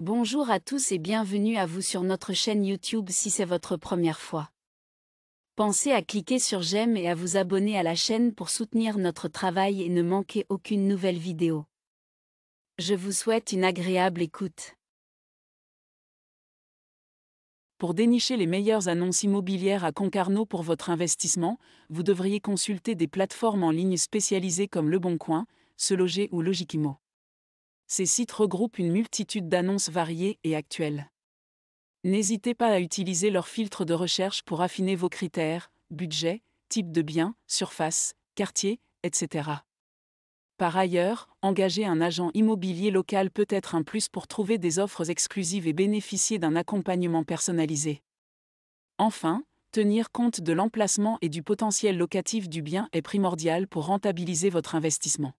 Bonjour à tous et bienvenue à vous sur notre chaîne YouTube si c'est votre première fois. Pensez à cliquer sur j'aime et à vous abonner à la chaîne pour soutenir notre travail et ne manquer aucune nouvelle vidéo. Je vous souhaite une agréable écoute. Pour dénicher les meilleures annonces immobilières à Concarneau pour votre investissement, vous devriez consulter des plateformes en ligne spécialisées comme Le Bon Coin, Se Loger ou Logiquimo ces sites regroupent une multitude d'annonces variées et actuelles. N'hésitez pas à utiliser leurs filtres de recherche pour affiner vos critères, budget, type de bien, surface, quartier, etc. Par ailleurs, engager un agent immobilier local peut être un plus pour trouver des offres exclusives et bénéficier d'un accompagnement personnalisé. Enfin, tenir compte de l'emplacement et du potentiel locatif du bien est primordial pour rentabiliser votre investissement.